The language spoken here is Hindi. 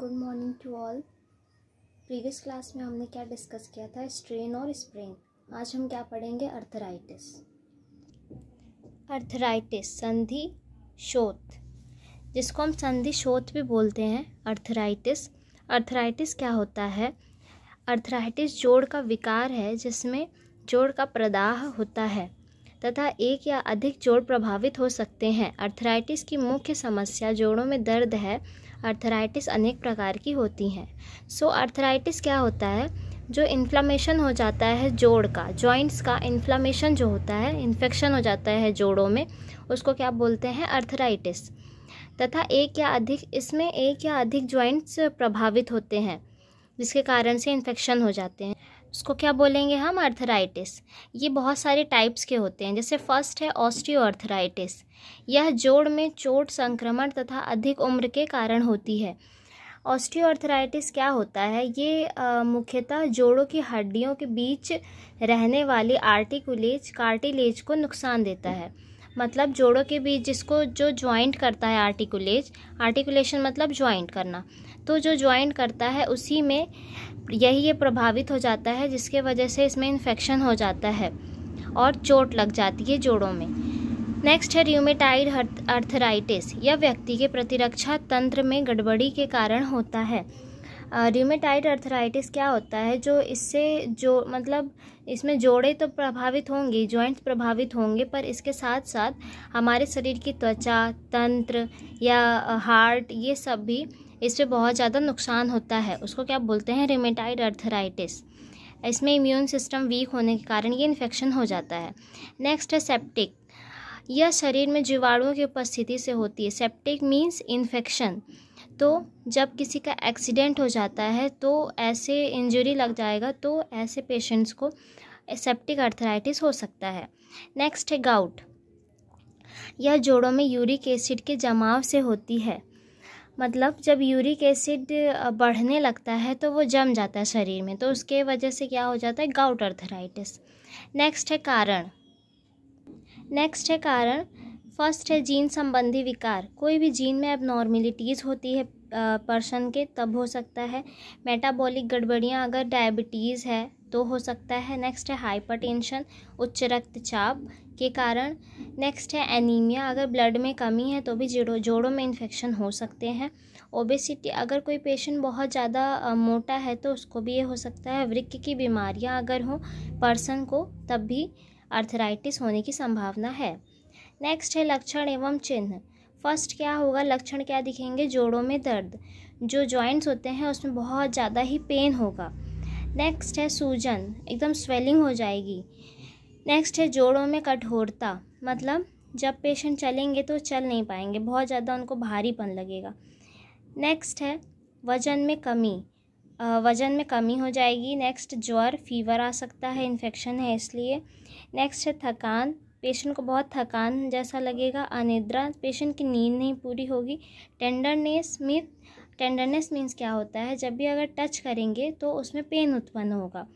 good morning to all previous class में हमने क्या डिस्कस किया था स्ट्रेन और स्प्रिंग आज हम क्या पढ़ेंगे अर्थराइटिस अर्थराइटिस संधि शोथ जिसको हम संधि शोथ भी बोलते हैं अर्थराइटिस अर्थराइटिस क्या होता है अर्थराइटिस जोड़ का विकार है जिसमें जोड़ का प्रदाह होता है तथा एक या अधिक जोड़ प्रभावित हो सकते हैं अर्थराइटिस की मुख्य समस्या जोड़ों में दर्द है अर्थराइटिस अनेक प्रकार की होती हैं सो अर्थराइटिस क्या होता है जो इन्फ्लामेशन हो जाता है जोड़ का जॉइंट्स का इन्फ्लामेशन जो होता है इन्फेक्शन हो जाता है जोड़ों में उसको क्या बोलते हैं अर्थराइटिस तथा एक या अधिक इसमें एक या अधिक जॉइंट्स प्रभावित होते हैं जिसके कारण से इन्फेक्शन हो जाते हैं उसको क्या बोलेंगे हम अर्थराइटिस ये बहुत सारे टाइप्स के होते हैं जैसे फर्स्ट है ऑस्टियोआर्थराइटिस यह जोड़ में चोट संक्रमण तथा अधिक उम्र के कारण होती है ऑस्टियोआर्थराइटिस क्या होता है ये मुख्यतः जोड़ों की हड्डियों के बीच रहने वाली आर्टिकुलेज कार्टिलेज को नुकसान देता है मतलब जोड़ों के बीच जिसको जो ज्वाइंट करता है आर्टिकुलेज आर्टिकुलेशन मतलब ज्वाइंट करना तो जो ज्वाइंट करता है उसी में यही ये प्रभावित हो जाता है जिसके वजह से इसमें इन्फेक्शन हो जाता है और चोट लग जाती है जोड़ों में नेक्स्ट है र्यूमेटाइड अर्थराइटिस यह व्यक्ति के प्रतिरक्षा तंत्र में गड़बड़ी के कारण होता है रिमेटाइट अर्थराइटिस क्या होता है जो इससे जो मतलब इसमें जोड़े तो प्रभावित होंगे जॉइंट्स प्रभावित होंगे पर इसके साथ साथ हमारे शरीर की त्वचा तंत्र या हार्ट ये सब भी इस पर बहुत ज़्यादा नुकसान होता है उसको क्या बोलते हैं रिमेटाइड अर्थराइटिस इसमें इम्यून सिस्टम वीक होने के कारण ये इन्फेक्शन हो जाता है नेक्स्ट है सेप्टिक यह शरीर में जीवाणुओं की उपस्थिति से होती है सेप्टिक मीन्स इन्फेक्शन तो जब किसी का एक्सीडेंट हो जाता है तो ऐसे इंजरी लग जाएगा तो ऐसे पेशेंट्स को सेप्टिक अर्थराइटिस हो सकता है नेक्स्ट है गाउट यह जोड़ों में यूरिक एसिड के जमाव से होती है मतलब जब यूरिक एसिड बढ़ने लगता है तो वो जम जाता है शरीर में तो उसके वजह से क्या हो जाता है गाउट अर्थराइटिस नेक्स्ट है कारण नेक्स्ट है कारण फर्स्ट है जीन संबंधी विकार कोई भी जीन में अब नॉर्मिलिटीज़ होती है पर्सन के तब हो सकता है मेटाबॉलिक गड़बड़ियाँ अगर डायबिटीज़ है तो हो सकता है नेक्स्ट है हाइपरटेंशन उच्च रक्तचाप के कारण नेक्स्ट है एनीमिया अगर ब्लड में कमी है तो भी जोड़ों जोड़ों में इन्फेक्शन हो सकते हैं ओबेसिटी अगर कोई पेशेंट बहुत ज़्यादा मोटा है तो उसको भी ये हो सकता है वृक्क की बीमारियाँ अगर हों पर्सन को तब भी अर्थराइटिस होने की संभावना है नेक्स्ट है लक्षण एवं चिन्ह फर्स्ट क्या होगा लक्षण क्या दिखेंगे जोड़ों में दर्द जो जॉइंट्स होते हैं उसमें बहुत ज़्यादा ही पेन होगा नेक्स्ट है सूजन एकदम स्वेलिंग हो जाएगी नेक्स्ट है जोड़ों में कठोरता मतलब जब पेशेंट चलेंगे तो चल नहीं पाएंगे बहुत ज़्यादा उनको भारीपन लगेगा नेक्स्ट है वज़न में कमी वज़न में कमी हो जाएगी नेक्स्ट ज्वर फीवर आ सकता है इन्फेक्शन है इसलिए नेक्स्ट है थकान पेशेंट को बहुत थकान जैसा लगेगा अनिद्रा पेशेंट की नींद नहीं पूरी होगी टेंडरनेस मीन टेंडरनेस मीन्स क्या होता है जब भी अगर टच करेंगे तो उसमें पेन उत्पन्न होगा